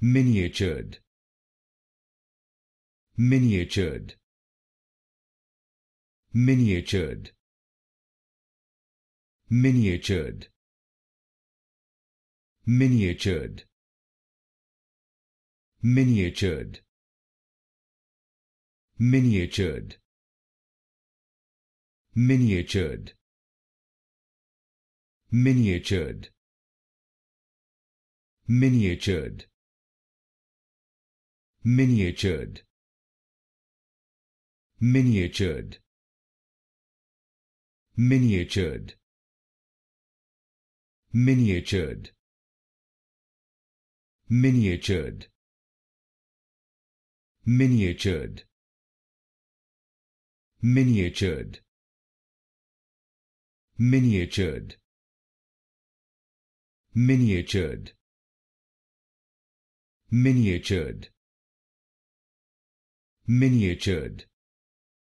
miniatured miniatured miniatured miniatured miniatured miniatured miniatured miniatured miniatured miniatured miniatured miniatured miniatured miniatured miniatured miniatured miniatured miniatured miniatured miniatured miniatured